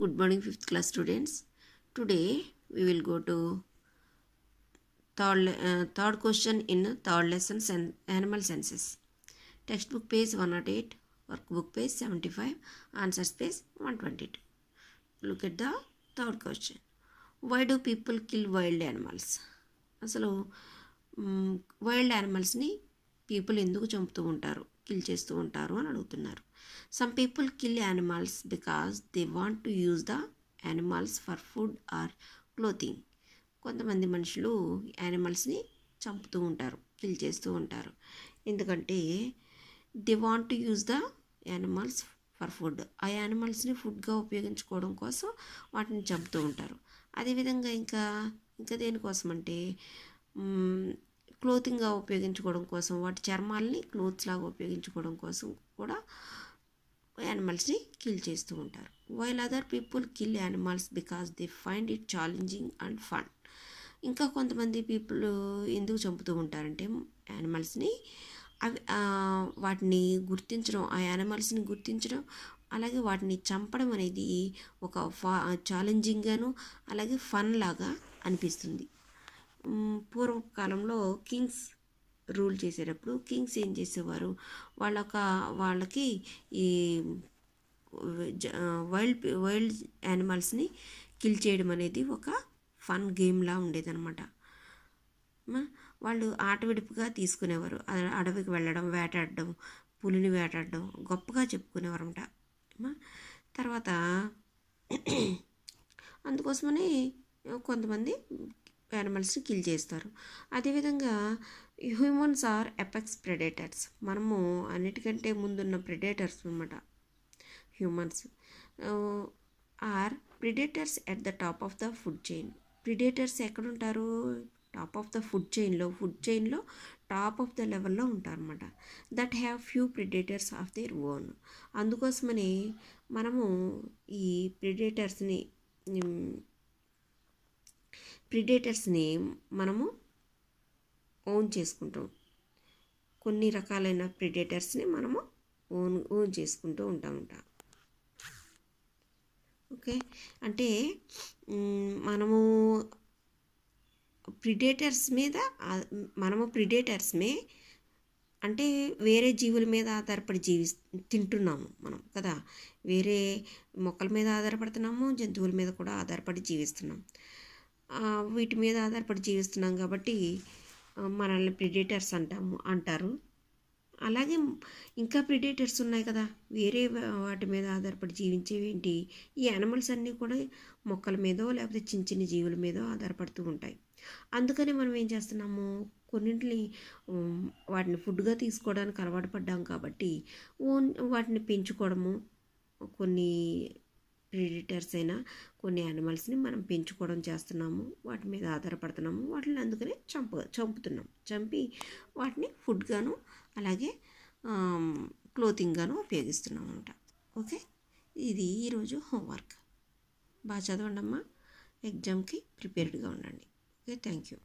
good morning fifth class students today we will go to third uh, third question in third lesson sen animal senses textbook page 108 workbook page 75 answers page 122 look at the third question why do people kill wild animals అసలు wild యానిమల్స్ని people ఎందుకు చంపుతూ ఉంటారు kill చేస్తూ ఉంటారు అని అడుగుతున్నారు some people kill animals because they want to use the animals for food or clothing కొంతమంది మనుషులు యానిమల్స్ని చంపుతూ ఉంటారు కిల్ చేస్తూ ఉంటారు ఎందుకంటే they want to use the animals for food ఆ యానిమల్స్ని ఫుడ్గా ఉపయోగించుకోవడం కోసం వాటిని చంపుతూ ఉంటారు అదేవిధంగా ఇంకా ఇంకా దేనికోసం అంటే క్లోతింగ్గా ఉపయోగించుకోవడం కోసం వాటి చర్మాలని క్లోత్స్ లాగా ఉపయోగించుకోవడం కోసం కూడా యానిమల్స్ని కిల్ చేస్తూ ఉంటారు while other people kill animals because they find it challenging and fun ఇంకా కొంతమంది పీపుల్ ఎందుకు చంపుతూ ఉంటారంటే యానిమల్స్ని అవి వాటిని గుర్తించడం ఆ యానిమల్స్ని గుర్తించడం అలాగే వాటిని చంపడం అనేది ఒక ఫా ఛాలెంజింగ్గాను అలాగే ఫన్ లాగా అనిపిస్తుంది పూర్వకాలంలో కింగ్స్ రూల్ చేసేటప్పుడు కింగ్స్ ఏం చేసేవారు వాళ్ళ వాళ్ళకి ఈ వైల్డ్ వైల్డ్ యానిమల్స్ని కిల్ చేయడం అనేది ఒక ఫన్ గేమ్లా ఉండేదన్నమాట వాళ్ళు ఆటవిడుపుగా తీసుకునేవారు అడవికి వెళ్ళడం వేటాడడం పులిని వేటాడడం గొప్పగా చెప్పుకునేవారమాట తర్వాత అందుకోసమని కొంతమంది యానిమల్స్ని కిల్ చేస్తారు అదేవిధంగా హ్యూమన్స్ ఆర్ ఎపెక్స్ ప్రెడేటర్స్ మనము అన్నిటికంటే ముందున్న ప్రెడేటర్స్ అనమాట humans are predators at the top of the food chain predators ఎక్కడుంటారు టాప్ ఆఫ్ ద ఫుడ్ చైన్లో ఫుడ్ చైన్లో టాప్ ఆఫ్ ద లెవెల్లో ఉంటారనమాట that have few predators of their own అందుకోసమని మనము ఈ ప్రిడేటర్స్ని ప్రిడేటర్స్ని మనము ఓన్ చేసుకుంటాం కొన్ని రకాలైన ప్రిడేటర్స్ని మనము ఓన్ ఓన్ చేసుకుంటూ ఉంటామంట ఉంటాం ఓకే అంటే మనము ప్రిడేటర్స్ మీద మనము ప్రిడేటర్స్మే అంటే వేరే జీవుల మీద ఆధారపడి జీవి తింటున్నాము మనం కదా వేరే మొక్కల మీద ఆధారపడుతున్నాము జంతువుల మీద కూడా ఆధారపడి జీవిస్తున్నాం వీటి మీద ఆధారపడి జీవిస్తున్నాం కాబట్టి మనల్ని ప్రిడేటర్స్ అంటాము అంటారు అలాగే ఇంకా ప్రిడేటర్స్ ఉన్నాయి కదా వేరే వాటి మీద ఆధారపడి జీవించేవి ఏంటి ఈ యానిమల్స్ అన్నీ కూడా మొక్కల మీదో లేకపోతే చిన్న చిన్న జీవుల మీదో ఆధారపడుతూ ఉంటాయి అందుకనే మనం ఏం చేస్తున్నాము కొన్నింటిని వాటిని ఫుడ్గా తీసుకోవడానికి అలవాటు పడ్డాం కాబట్టి ఓన్ వాటిని పెంచుకోవడము కొన్ని ప్రిడిటర్స్ అయినా కొన్ని యానిమల్స్ని మనం పెంచుకోవడం చేస్తున్నాము వాటి మీద ఆధారపడుతున్నాము వాటిని అందుకనే చంప చంపుతున్నాం చంపి వాటిని ఫుడ్గాను అలాగే క్లోతింగ్గాను ఉపయోగిస్తున్నాం అనమాట ఓకే ఇది ఈరోజు హోంవర్క్ బాగా చదవండి అమ్మా ఎగ్జామ్కి ప్రిపేర్డ్గా ఉండండి ఓకే థ్యాంక్ యూ